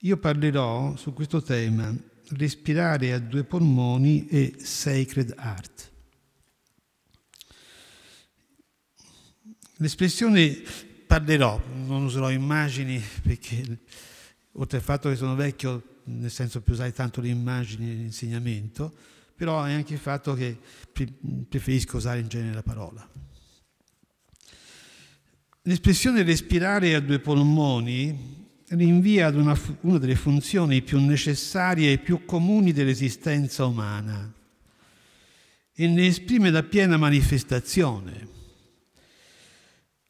Io parlerò su questo tema respirare a due polmoni e sacred art. L'espressione parlerò, non userò immagini perché oltre al fatto che sono vecchio, nel senso più usare tanto le immagini nell'insegnamento, però è anche il fatto che preferisco usare in genere la parola. L'espressione respirare a due polmoni rinvia ad una, una delle funzioni più necessarie e più comuni dell'esistenza umana e ne esprime la piena manifestazione.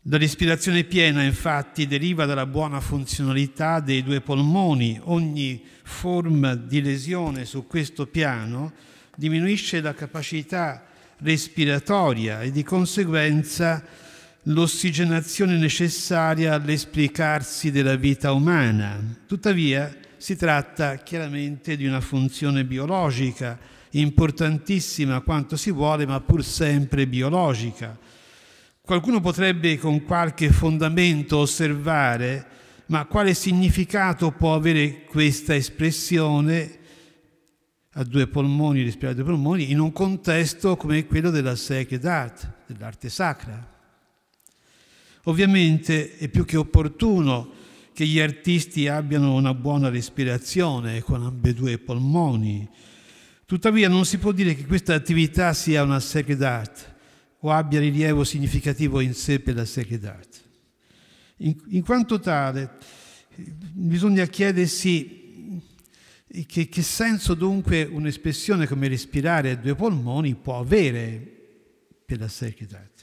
La respirazione piena infatti deriva dalla buona funzionalità dei due polmoni, ogni forma di lesione su questo piano diminuisce la capacità respiratoria e di conseguenza l'ossigenazione necessaria all'esplicarsi della vita umana. Tuttavia si tratta chiaramente di una funzione biologica, importantissima quanto si vuole, ma pur sempre biologica. Qualcuno potrebbe con qualche fondamento osservare ma quale significato può avere questa espressione a due polmoni, respirare a due polmoni, in un contesto come quello della sacred art, dell'arte sacra? Ovviamente è più che opportuno che gli artisti abbiano una buona respirazione con ambedue i polmoni. Tuttavia non si può dire che questa attività sia una sacred art o abbia rilievo significativo in sé per la sacred art. In, in quanto tale, bisogna chiedersi che, che, senso dunque un'espressione come respirare a due polmoni può avere per la sacred art.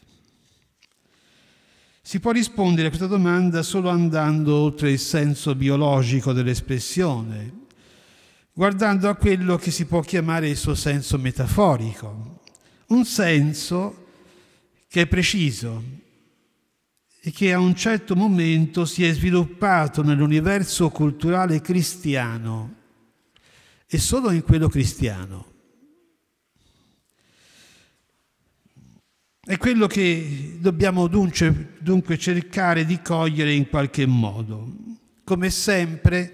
Si può rispondere a questa domanda solo andando oltre il senso biologico dell'espressione, guardando a quello che si può chiamare il suo senso metaforico, un senso che è preciso e che a un certo momento si è sviluppato nell'universo culturale cristiano e solo in quello cristiano. È quello che dobbiamo dunque, dunque cercare di cogliere in qualche modo. Come sempre,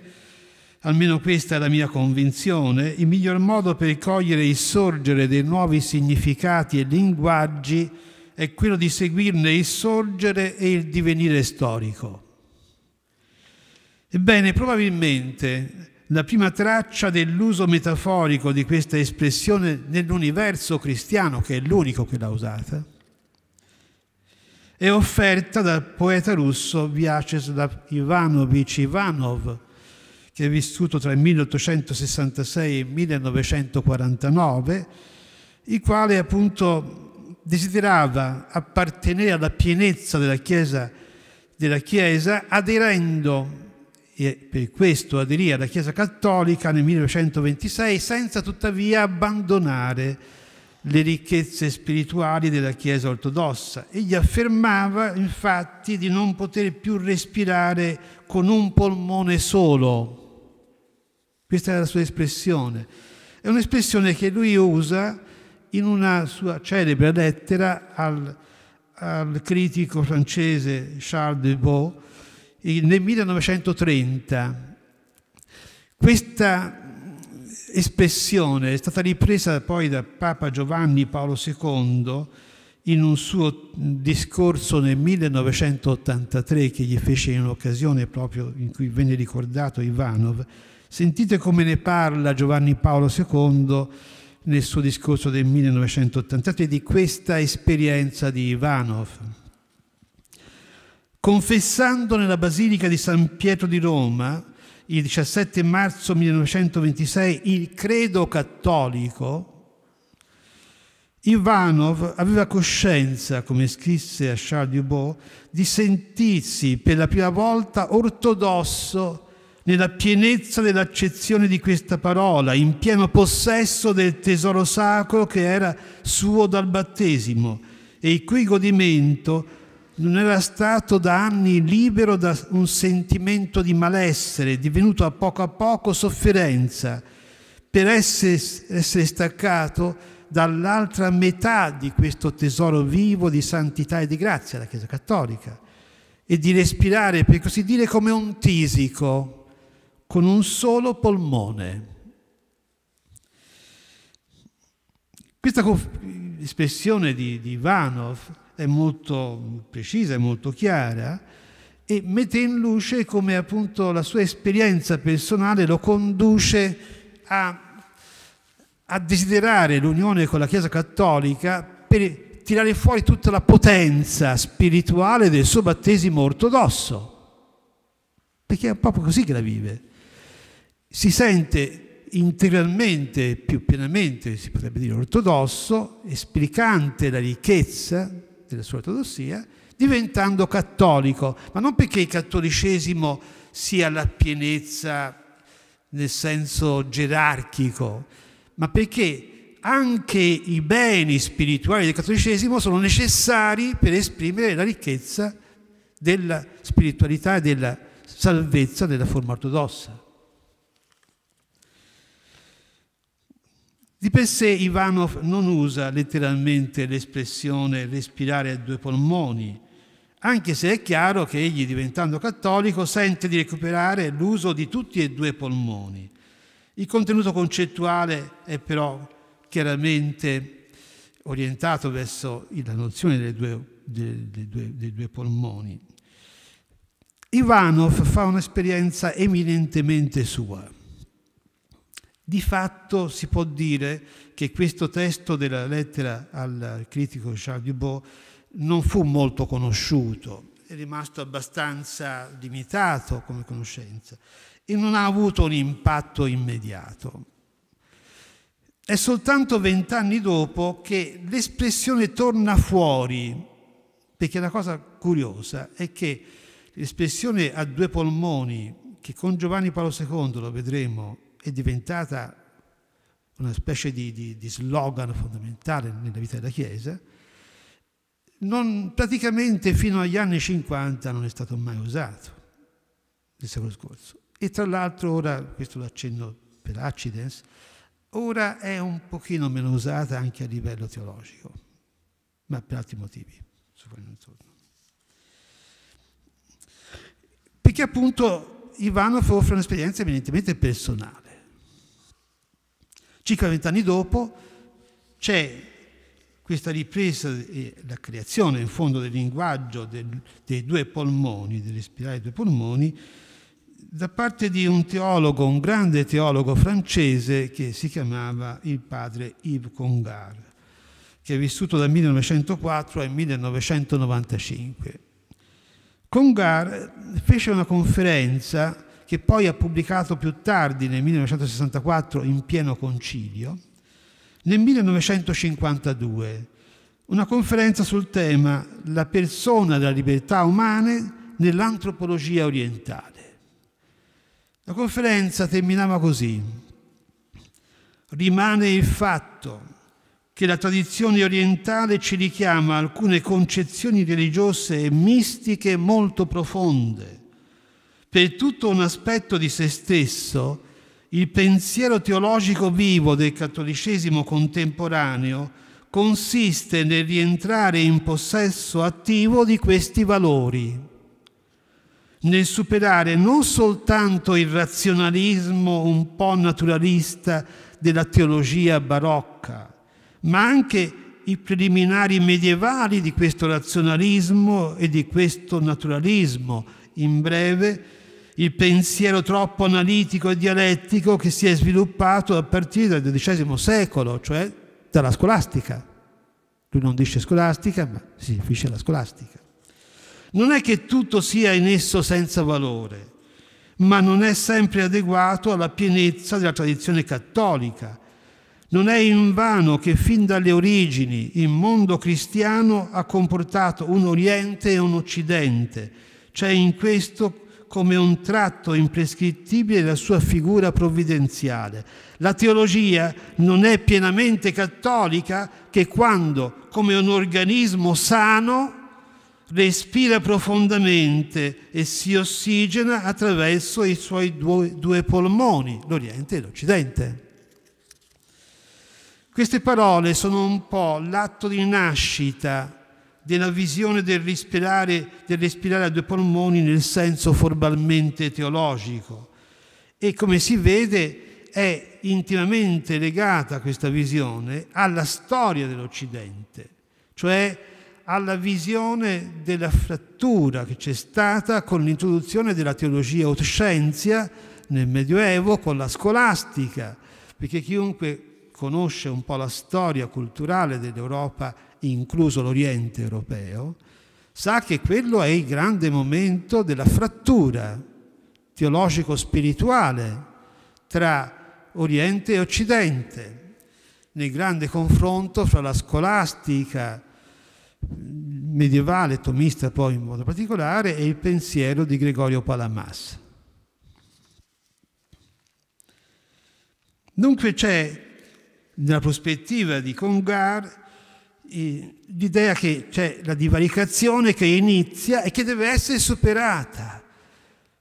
almeno questa è la mia convinzione, il miglior modo per cogliere il sorgere dei nuovi significati e linguaggi è quello di seguirne il sorgere e il divenire storico. Ebbene, probabilmente la prima traccia dell'uso metaforico di questa espressione nell'universo cristiano, che è l'unico che l'ha usata, è offerta dal poeta russo Vyacheslav Ivanovich Ivanov, che è vissuto tra il 1866 e il 1949, il quale appunto desiderava appartenere alla pienezza della Chiesa, della Chiesa aderendo, e per questo aderì alla Chiesa Cattolica nel 1926 senza tuttavia abbandonare le ricchezze spirituali della Chiesa ortodossa. Egli affermava infatti di non poter più respirare con un polmone solo. Questa è la sua espressione. È un'espressione che lui usa in una sua celebre lettera al, al critico francese Charles de Beau nel 1930. Questa espressione è stata ripresa poi da Papa Giovanni Paolo II in un suo discorso nel 1983 che gli fece in un'occasione proprio in cui venne ricordato Ivanov. Sentite come ne parla Giovanni Paolo II nel suo discorso del 1983 di questa esperienza di Ivanov. Confessando nella Basilica di San Pietro di Roma, il 17 marzo 1926 il credo cattolico, Ivanov aveva coscienza, come scrisse a Charles Dubois, di sentirsi per la prima volta ortodosso nella pienezza dell'accezione di questa parola, in pieno possesso del tesoro sacro che era suo dal battesimo e il cui godimento non era stato da anni libero da un sentimento di malessere, divenuto a poco a poco sofferenza, per essere, essere staccato dall'altra metà di questo tesoro vivo di santità e di grazia, la Chiesa Cattolica, e di respirare, per così dire, come un tisico, con un solo polmone. Questa espressione di, di Ivanov è molto precisa, è molto chiara e mette in luce come appunto la sua esperienza personale lo conduce a, a desiderare l'unione con la Chiesa Cattolica per tirare fuori tutta la potenza spirituale del suo battesimo ortodosso, perché è proprio così che la vive. Si sente integralmente, più pienamente, si potrebbe dire ortodosso, esplicante la ricchezza della sua ortodossia, diventando cattolico, ma non perché il cattolicesimo sia la pienezza nel senso gerarchico, ma perché anche i beni spirituali del cattolicesimo sono necessari per esprimere la ricchezza della spiritualità e della salvezza della forma ortodossa. Di per sé Ivanov non usa letteralmente l'espressione respirare a due polmoni, anche se è chiaro che egli, diventando cattolico, sente di recuperare l'uso di tutti e due i polmoni. Il contenuto concettuale è però chiaramente orientato verso la nozione dei due, dei, due, dei due polmoni. Ivanov fa un'esperienza eminentemente sua di fatto si può dire che questo testo della lettera al critico Charles Dubois non fu molto conosciuto, è rimasto abbastanza limitato come conoscenza e non ha avuto un impatto immediato. È soltanto vent'anni dopo che l'espressione torna fuori, perché la cosa curiosa è che l'espressione a due polmoni, che con Giovanni Paolo II lo vedremo è diventata una specie di, di, di slogan fondamentale nella vita della Chiesa, non, praticamente fino agli anni 50 non è stato mai usato, del secolo scorso. E tra l'altro ora, questo lo accenno per accidens, ora è un pochino meno usata anche a livello teologico, ma per altri motivi, su cui non torno. Perché appunto Ivanov offre un'esperienza eminentemente personale. Circa vent'anni dopo c'è questa ripresa e la creazione in fondo del linguaggio del, dei due polmoni, dell'espirare dei due polmoni, da parte di un teologo, un grande teologo francese che si chiamava il padre Yves Congar, che è vissuto dal 1904 al 1995. Congar fece una conferenza che poi ha pubblicato più tardi, nel 1964, in pieno concilio, nel 1952, una conferenza sul tema La persona della libertà umana nell'antropologia orientale. La conferenza terminava così. Rimane il fatto che la tradizione orientale ci richiama alcune concezioni religiose e mistiche molto profonde per tutto un aspetto di se stesso, il pensiero teologico vivo del cattolicesimo contemporaneo consiste nel rientrare in possesso attivo di questi valori, nel superare non soltanto il razionalismo un po' naturalista della teologia barocca, ma anche i preliminari medievali di questo razionalismo e di questo naturalismo, in breve il pensiero troppo analitico e dialettico che si è sviluppato a partire dal XII secolo, cioè dalla scolastica. Lui non dice scolastica, ma si riferisce alla scolastica. Non è che tutto sia in esso senza valore, ma non è sempre adeguato alla pienezza della tradizione cattolica. Non è invano che fin dalle origini il mondo cristiano ha comportato un Oriente e un Occidente. C'è in questo come un tratto imprescrittibile della sua figura provvidenziale. La teologia non è pienamente cattolica che quando, come un organismo sano, respira profondamente e si ossigena attraverso i suoi due, due polmoni, l'Oriente e l'Occidente. Queste parole sono un po' l'atto di nascita della visione del respirare, del respirare a due polmoni nel senso formalmente teologico. E come si vede è intimamente legata questa visione alla storia dell'Occidente, cioè alla visione della frattura che c'è stata con l'introduzione della teologia autoscienzia nel Medioevo, con la scolastica, perché chiunque conosce un po' la storia culturale dell'Europa incluso l'Oriente europeo, sa che quello è il grande momento della frattura teologico-spirituale tra Oriente e Occidente, nel grande confronto fra la scolastica mm, medievale, tomista poi in modo particolare, e il pensiero di Gregorio Palamas. Dunque c'è, nella prospettiva di Congar, l'idea che c'è la divaricazione che inizia e che deve essere superata,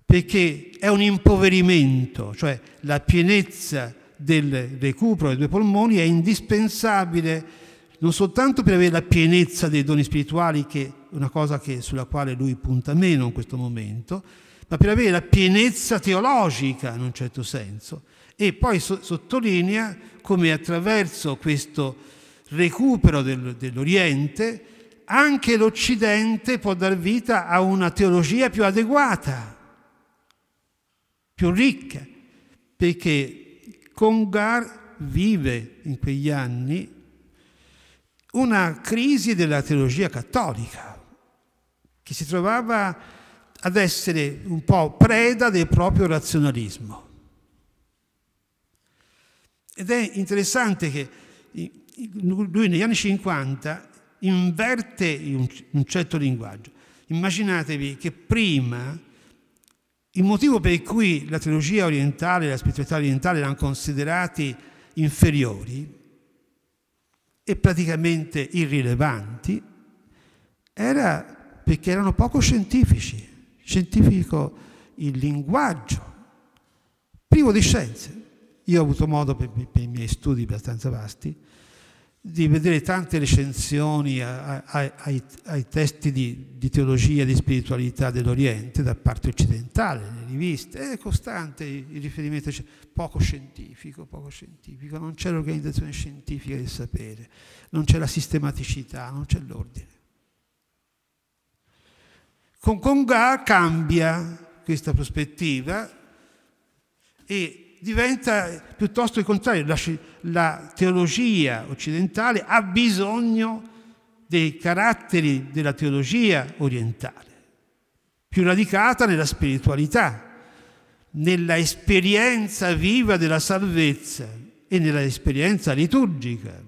perché è un impoverimento, cioè la pienezza del recupero dei due polmoni è indispensabile non soltanto per avere la pienezza dei doni spirituali, che è una cosa che, sulla quale lui punta meno in questo momento, ma per avere la pienezza teologica in un certo senso. E poi so- sottolinea come attraverso questo recupero del, dell'Oriente, anche l'Occidente può dar vita a una teologia più adeguata, più ricca, perché Congar vive in quegli anni una crisi della teologia cattolica, che si trovava ad essere un po' preda del proprio razionalismo. Ed è interessante che lui negli anni 50 inverte un certo linguaggio. Immaginatevi che prima il motivo per cui la teologia orientale e la spiritualità orientale erano considerati inferiori e praticamente irrilevanti era perché erano poco scientifici, scientifico il linguaggio, privo di scienze. Io ho avuto modo per, per i miei studi abbastanza vasti di vedere tante recensioni a, ai, ai, testi di, di teologia e di spiritualità dell'Oriente da parte occidentale, le riviste, è costante il riferimento, cioè, poco scientifico, poco scientifico, non c'è l'organizzazione scientifica del sapere, non c'è la sistematicità, non c'è l'ordine. Con Conga cambia questa prospettiva e diventa piuttosto il contrario, la, la teologia occidentale ha bisogno dei caratteri della teologia orientale, più radicata nella spiritualità, nella esperienza viva della salvezza e nella esperienza liturgica.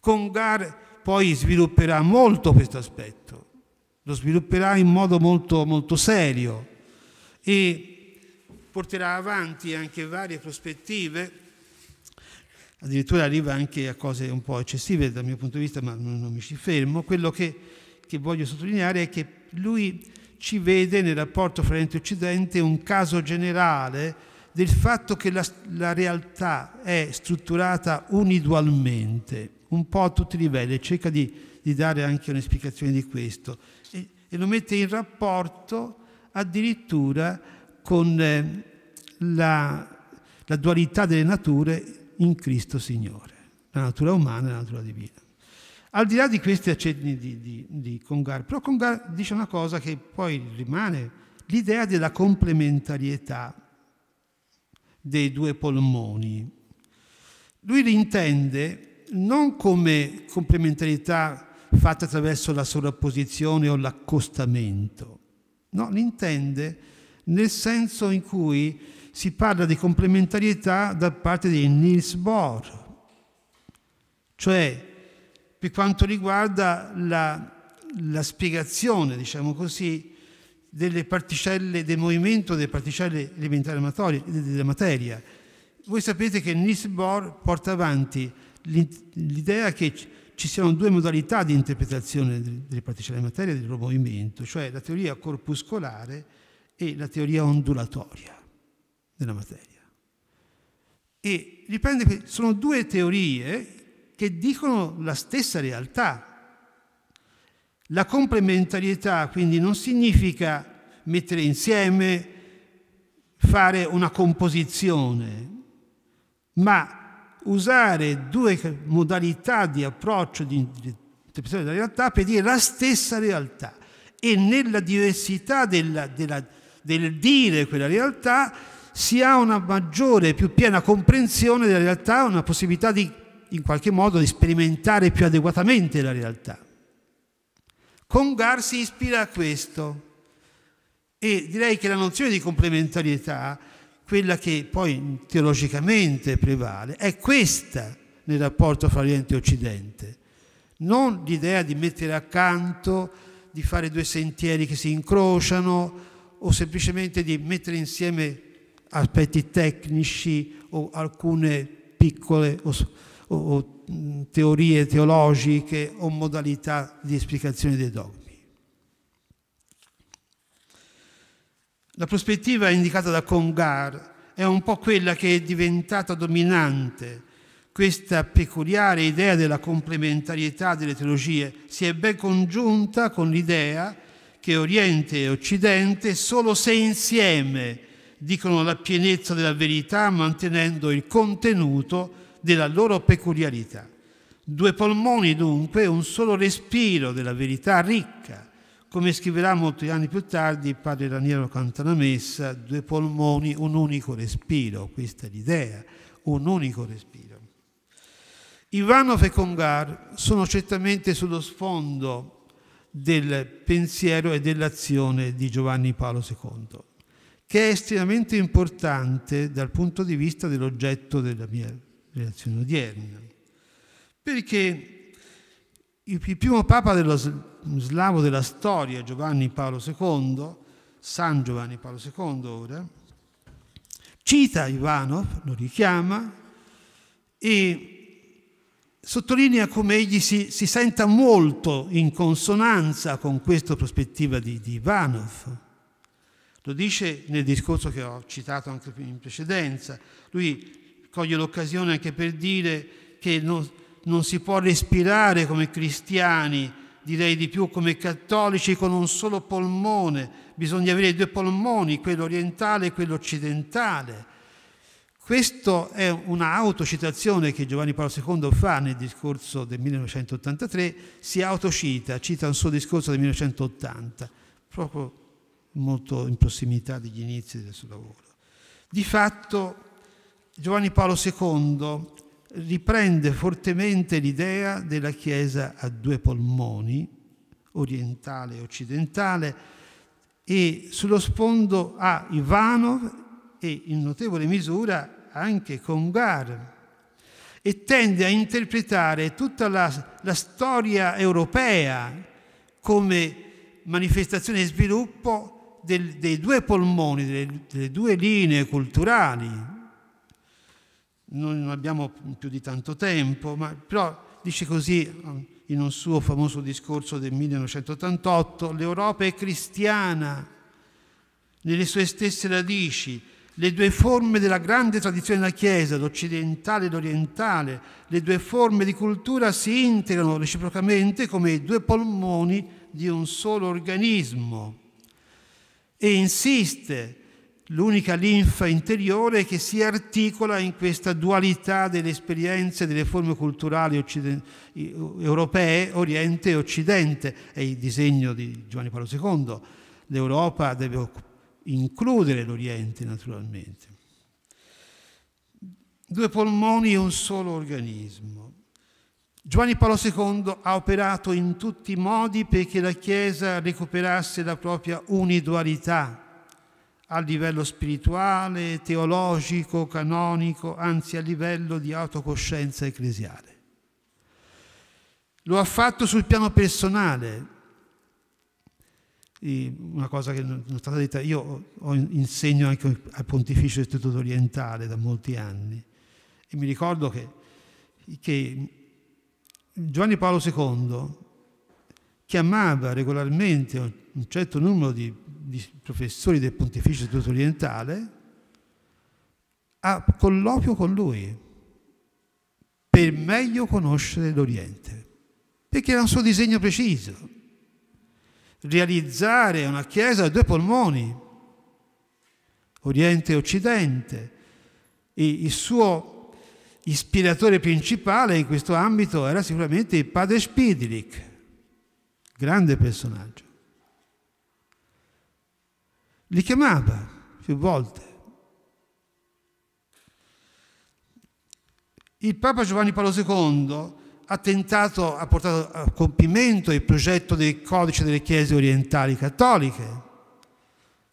Congar poi svilupperà molto questo aspetto, lo svilupperà in modo molto, molto serio e porterà avanti anche varie prospettive, addirittura arriva anche a cose un po' eccessive dal mio punto di vista, ma non, mi ci fermo. Quello che, che voglio sottolineare è che lui ci vede nel rapporto fra Oriente e Occidente un caso generale del fatto che la, la, realtà è strutturata unidualmente, un po' a tutti i livelli, cerca di, di dare anche un'esplicazione di questo, e, e, lo mette in rapporto addirittura con eh, la, la dualità delle nature in Cristo Signore, la natura umana e la natura divina. Al di là di questi accenni di, di, di Congar, però Congar dice una cosa che poi rimane, l'idea della complementarietà dei due polmoni. Lui li intende non come complementarietà fatta attraverso la sovrapposizione o l'accostamento, No, l'intende nel senso in cui si parla di complementarietà da parte di Niels Bohr, cioè per quanto riguarda la, la spiegazione, diciamo così, delle particelle, del movimento delle particelle elementari amatorie, della materia. Voi sapete che Niels Bohr porta avanti l'idea che ci siano due modalità di interpretazione delle particelle di materia e del loro movimento, cioè la teoria corpuscolare e la teoria ondulatoria della materia. E riprende che sono due teorie che dicono la stessa realtà. La complementarietà quindi non significa mettere insieme, fare una composizione, ma usare due modalità di approccio, di interpretazione della realtà per dire la stessa realtà e nella diversità della, della, del dire quella realtà si ha una maggiore, più piena comprensione della realtà, una possibilità di, in qualche modo, di sperimentare più adeguatamente la realtà. Congar si ispira a questo e direi che la nozione di complementarietà quella che poi teologicamente prevale, è questa nel rapporto fra Oriente e Occidente, non l'idea di mettere accanto, di fare due sentieri che si incrociano o semplicemente di mettere insieme aspetti tecnici o alcune piccole o, o, o teorie teologiche o modalità di esplicazione dei dogmi. La prospettiva indicata da Congar è un po' quella che è diventata dominante. Questa peculiare idea della complementarietà delle teologie si è ben congiunta con l'idea che Oriente e Occidente solo se insieme dicono la pienezza della verità mantenendo il contenuto della loro peculiarità. Due polmoni dunque, un solo respiro della verità ricca, come scriverà molti anni più tardi il padre Raniero Cantanamessa, due polmoni, un unico respiro, questa è l'idea, un unico respiro. Ivanov e Congar sono certamente sullo sfondo del pensiero e dell'azione di Giovanni Paolo II, che è estremamente importante dal punto di vista dell'oggetto della mia relazione odierna, perché il primo Papa dello slavo della storia, Giovanni Paolo II, San Giovanni Paolo II ora, cita Ivanov, lo richiama, e sottolinea come egli si, si senta molto in consonanza con questa prospettiva di, di Ivanov. Lo dice nel discorso che ho citato anche in precedenza. Lui coglie l'occasione anche per dire che non, non si può respirare come cristiani direi di più come cattolici con un solo polmone, bisogna avere due polmoni, quello orientale e quello occidentale. Questa è un'autocitazione che Giovanni Paolo II fa nel discorso del 1983, si autocita, cita un suo discorso del 1980, proprio molto in prossimità degli inizi del suo lavoro. Di fatto Giovanni Paolo II riprende fortemente l'idea della Chiesa a due polmoni, orientale e occidentale, e sullo sfondo ha Ivanov e in notevole misura anche Congar, e tende a interpretare tutta la, la storia europea come manifestazione e sviluppo del, dei due polmoni, delle, delle due linee culturali, non abbiamo più di tanto tempo, ma, però dice così eh, in un suo famoso discorso del 1988, l'Europa è cristiana nelle sue stesse radici, le due forme della grande tradizione della Chiesa, l'occidentale e l'orientale, le due forme di cultura si integrano reciprocamente come i due polmoni di un solo organismo. E insiste l'unica linfa interiore che si articola in questa dualità delle esperienze, delle forme culturali occiden- europee, Oriente e Occidente. È il disegno di Giovanni Paolo II. L'Europa deve includere l'Oriente naturalmente. Due polmoni e un solo organismo. Giovanni Paolo II ha operato in tutti i modi perché la Chiesa recuperasse la propria unidualità a livello spirituale, teologico, canonico, anzi a livello di autocoscienza ecclesiale. Lo ha fatto sul piano personale. E una cosa che non è stata detta, io insegno anche al Pontificio Istituto Orientale da molti anni e mi ricordo che, che Giovanni Paolo II chiamava regolarmente un certo numero di, di professori del Pontificio Istituto Orientale a colloquio con lui per meglio conoscere l'Oriente, perché era un suo disegno preciso. Realizzare una chiesa a due polmoni, Oriente e Occidente. E il suo ispiratore principale in questo ambito era sicuramente il padre Spidilic, grande personaggio. Li chiamava più volte. Il Papa Giovanni Paolo II ha tentato, ha portato a compimento il progetto del codice delle chiese orientali cattoliche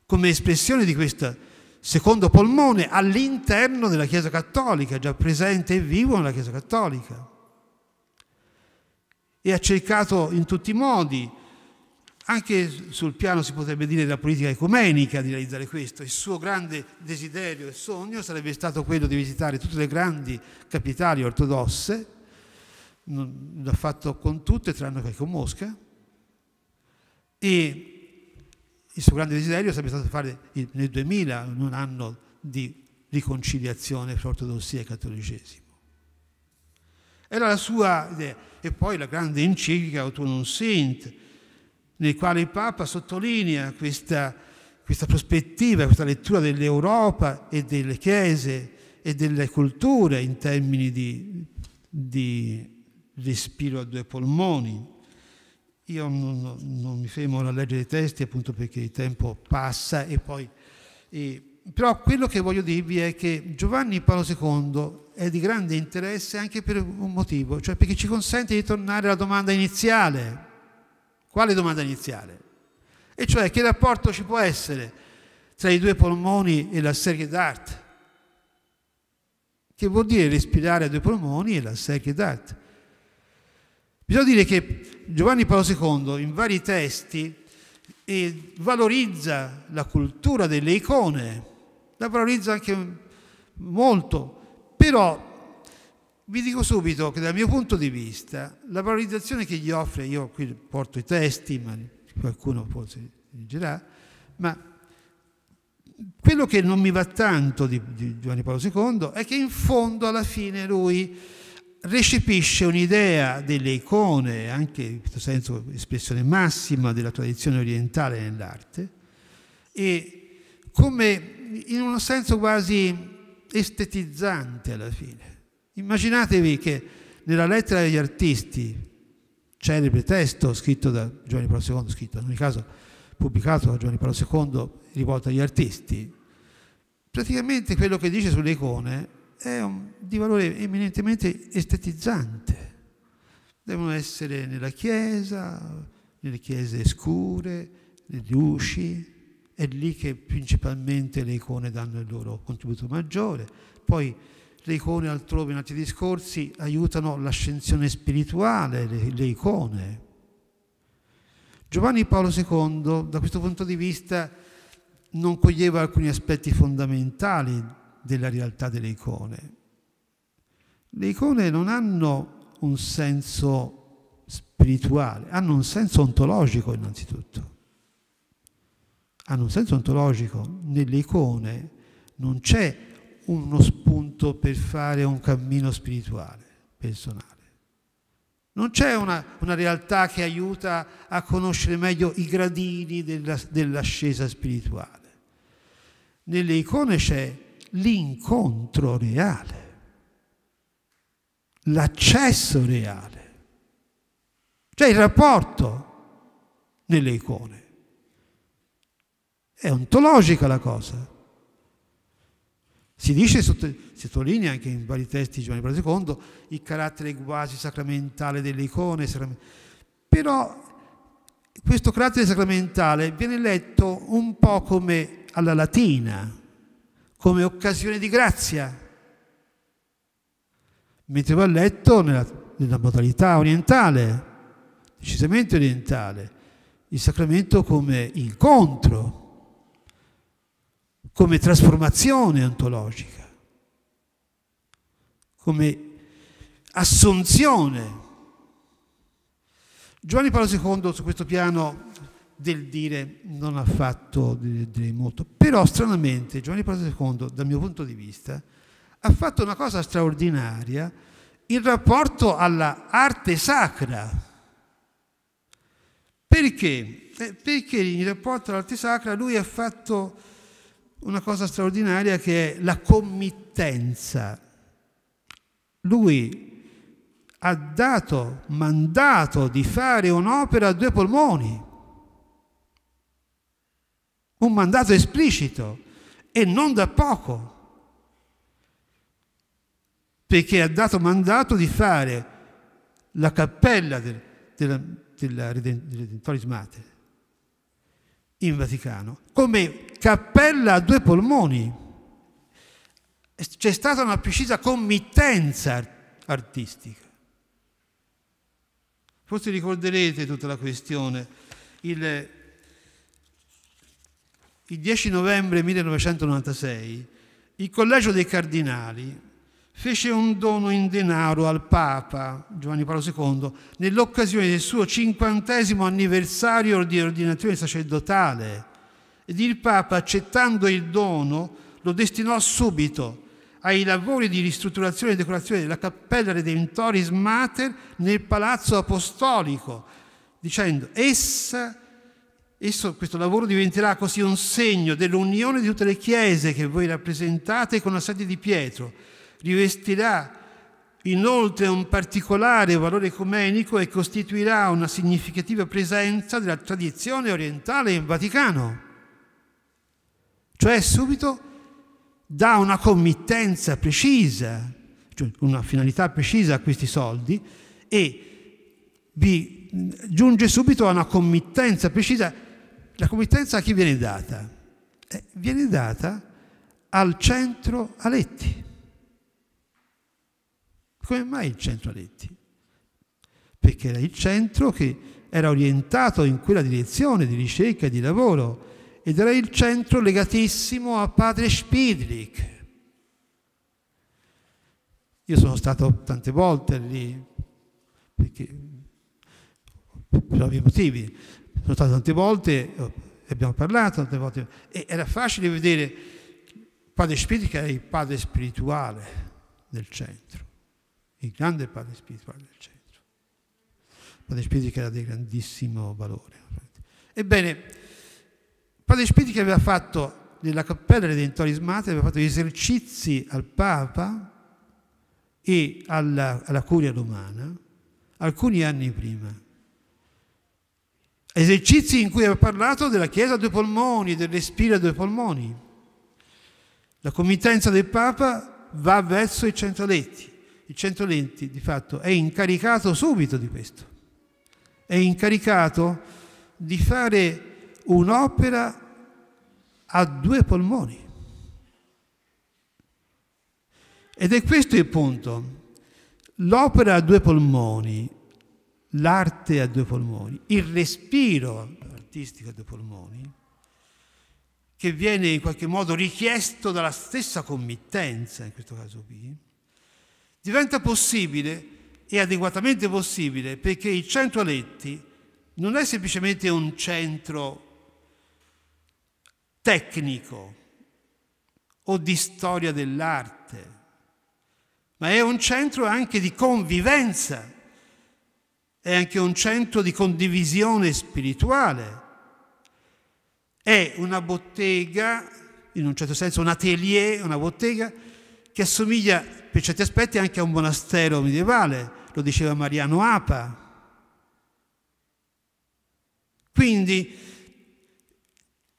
come espressione di questo secondo polmone all'interno della Chiesa cattolica, già presente e vivo nella Chiesa cattolica. E ha cercato in tutti i modi anche sul piano, si potrebbe dire, della politica ecumenica di realizzare questo. Il suo grande desiderio e sogno sarebbe stato quello di visitare tutte le grandi capitali ortodosse, l'ha fatto con tutte tranne che con Mosca, e il suo grande desiderio sarebbe stato fare nel 2000 un anno di riconciliazione fra ortodossia e cattolicesimo. Era la sua idea. E poi la grande enciclica Autunum Sint, nel quale il Papa sottolinea questa, questa prospettiva, questa lettura dell'Europa e delle chiese e delle culture in termini di, di respiro a due polmoni. Io non, non, mi fermo a leggere i testi appunto perché il tempo passa e poi... E, però quello che voglio dirvi è che Giovanni Paolo II è di grande interesse anche per un motivo, cioè perché ci consente di tornare alla domanda iniziale quale domanda iniziale? E cioè che rapporto ci può essere tra i due polmoni e la serie d'arte? Che vuol dire respirare a due polmoni e la serie d'arte? Bisogna dire che Giovanni Paolo II in vari testi valorizza la cultura delle icone, la valorizza anche molto, però vi dico subito che dal mio punto di vista la valorizzazione che gli offre, io qui porto i testi, ma qualcuno forse leggerà, ma quello che non mi va tanto di, di Giovanni Paolo II è che in fondo alla fine lui recepisce un'idea delle icone, anche in questo senso espressione massima della tradizione orientale nell'arte, e come in uno senso quasi estetizzante alla fine. Immaginatevi che nella lettera agli artisti, celebre testo scritto da Giovanni Paolo II, scritto in ogni caso pubblicato da Giovanni Paolo II rivolto agli artisti, praticamente quello che dice sulle icone è un, di valore eminentemente estetizzante. Devono essere nella chiesa, nelle chiese scure, negli usci, è lì che principalmente le icone danno il loro contributo maggiore. Poi le icone altrove in altri discorsi aiutano l'ascensione spirituale, le, le icone. Giovanni Paolo II, da questo punto di vista, non coglieva alcuni aspetti fondamentali della realtà delle icone. Le icone non hanno un senso spirituale, hanno un senso ontologico innanzitutto. Hanno un senso ontologico. Nelle icone non c'è uno spunto per fare un cammino spirituale, personale. Non c'è una, una, realtà che aiuta a conoscere meglio i gradini della, dell'ascesa spirituale. Nelle icone c'è l'incontro reale, l'accesso reale, cioè il rapporto nelle icone. È ontologica la cosa. Si dice, sottolinea anche in vari testi di Giovanni Paolo II, il carattere quasi sacramentale delle icone, però questo carattere sacramentale viene letto un po' come alla latina, come occasione di grazia, mentre va letto nella, nella modalità orientale, decisamente orientale, il sacramento come incontro come trasformazione ontologica, come assunzione. Giovanni Paolo II su questo piano del dire non ha fatto direi molto, però stranamente Giovanni Paolo II dal mio punto di vista ha fatto una cosa straordinaria in rapporto all'arte sacra. Perché? Eh, perché in rapporto all'arte sacra lui ha fatto una cosa straordinaria che è la committenza. Lui ha dato mandato di fare un'opera a due polmoni, un mandato esplicito e non da poco, perché ha dato mandato di fare la cappella del, della, della Redentoris Mater in Vaticano, come cappella a due polmoni. C'è stata una precisa committenza artistica. Forse ricorderete tutta la questione. Il, il 10 novembre 1996 il Collegio dei Cardinali fece un dono in denaro al Papa Giovanni Paolo II nell'occasione del suo cinquantesimo anniversario di ordinazione sacerdotale ed il Papa accettando il dono lo destinò subito ai lavori di ristrutturazione e decorazione della cappella Redentoris Mater nel Palazzo Apostolico, dicendo essa, esso, questo lavoro diventerà così un segno dell'unione di tutte le chiese che voi rappresentate con la sede di Pietro rivestirà inoltre un particolare valore ecumenico e costituirà una significativa presenza della tradizione orientale in Vaticano. Cioè subito dà una committenza precisa, cioè una finalità precisa a questi soldi e vi giunge subito a una committenza precisa. La committenza a chi viene data? Eh, viene data al centro Aletti come mai il centro Aletti? Perché era il centro che era orientato in quella direzione di ricerca e di lavoro ed era il centro legatissimo a padre Spidlich. Io sono stato tante volte lì, perché, per ovvi motivi, sono stato tante volte, abbiamo parlato tante volte, e era facile vedere padre Spidlich era il padre spirituale del centro il grande padre spirituale del centro. Padre Spirito che era di grandissimo valore. Ebbene, Padre Spirito aveva fatto nella cappella dei dentorismati, aveva fatto esercizi al Papa e alla, alla Curia Romana alcuni anni prima. Esercizi in cui aveva parlato della Chiesa a due polmoni, del respiro a due polmoni. La committenza del Papa va verso i centraletti il 120 di fatto è incaricato subito di questo, è incaricato di fare un'opera a due polmoni. Ed è questo il punto. L'opera a due polmoni, l'arte a due polmoni, il respiro artistico a due polmoni, che viene in qualche modo richiesto dalla stessa committenza, in questo caso qui, diventa possibile e adeguatamente possibile perché il centro Aletti non è semplicemente un centro tecnico o di storia dell'arte, ma è un centro anche di convivenza, è anche un centro di condivisione spirituale, è una bottega, in un certo senso un atelier, una bottega che assomiglia per certi aspetti anche a un monastero medievale, lo diceva Mariano Apa. Quindi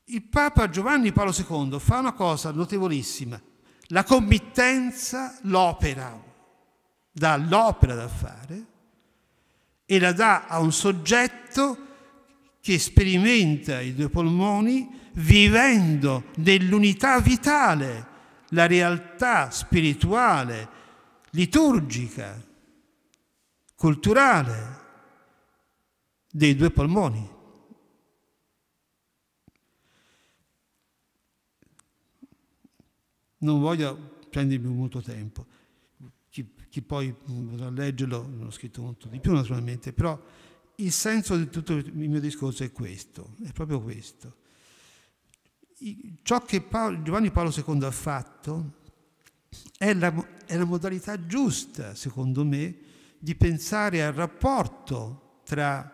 il Papa Giovanni Paolo II fa una cosa notevolissima, la committenza l'opera, dà l'opera da fare e la dà a un soggetto che sperimenta i due polmoni vivendo nell'unità vitale la realtà spirituale, liturgica, culturale dei due polmoni. Non voglio prendermi molto tempo, chi, chi poi vorrà leggerlo, non ho scritto molto di più naturalmente, però il senso di tutto il mio discorso è questo, è proprio questo ciò che Paolo, Giovanni Paolo II ha fatto è la, è la modalità giusta, secondo me, di pensare al rapporto tra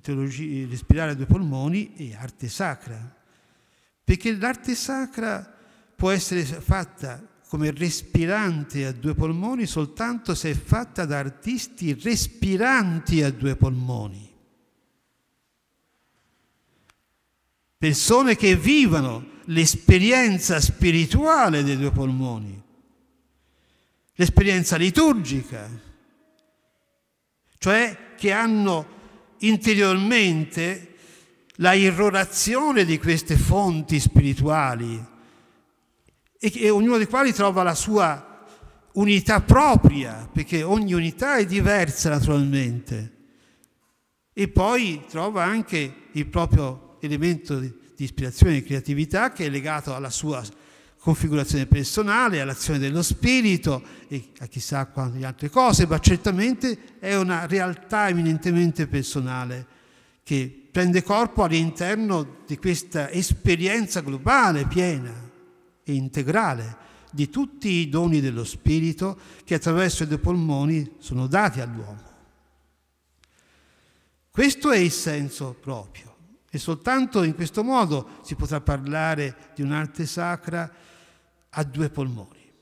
teologia, respirare a due polmoni e arte sacra. Perché l'arte sacra può essere fatta come respirante a due polmoni soltanto se è fatta da artisti respiranti a due polmoni. persone che vivano l'esperienza spirituale dei due polmoni, l'esperienza liturgica, cioè che hanno interiormente la irrorazione di queste fonti spirituali e, che, e ognuno dei quali trova la sua unità propria, perché ogni unità è diversa naturalmente, e poi trova anche il proprio elemento di, di ispirazione e creatività che è legato alla sua configurazione personale, all'azione dello spirito e a chissà quante altre cose, ma certamente è una realtà eminentemente personale che prende corpo all'interno di questa esperienza globale, piena e integrale di tutti i doni dello spirito che attraverso i due polmoni sono dati all'uomo. Questo è il senso proprio. E soltanto in questo modo si potrà parlare di un'arte sacra a due polmoni.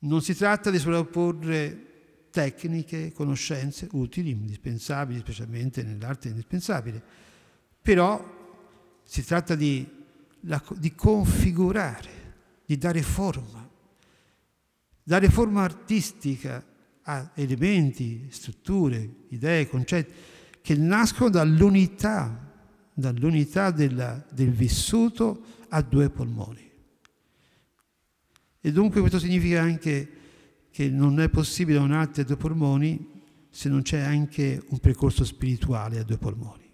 Non si tratta di sovrapporre tecniche, conoscenze utili, indispensabili, specialmente nell'arte indispensabile, però si tratta di, di configurare, di dare forma, dare forma artistica a elementi, strutture, idee, concetti che nascono dall'unità, dall'unità della, del vissuto a due polmoni. E dunque questo significa anche che non è possibile un'arte a due polmoni se non c'è anche un percorso spirituale a due polmoni.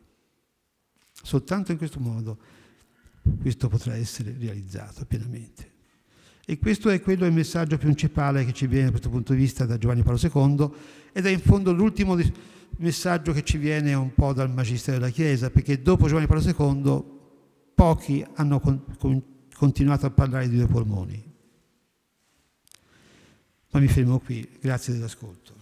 Soltanto in questo modo questo potrà essere realizzato pienamente. E questo è quello il messaggio principale che ci viene da questo punto di vista da Giovanni Paolo II ed è in fondo l'ultimo messaggio che ci viene un po' dal Magistero della Chiesa, perché dopo Giovanni Paolo II pochi hanno con, con, continuato a parlare di due polmoni. Ma mi fermo qui, grazie dell'ascolto.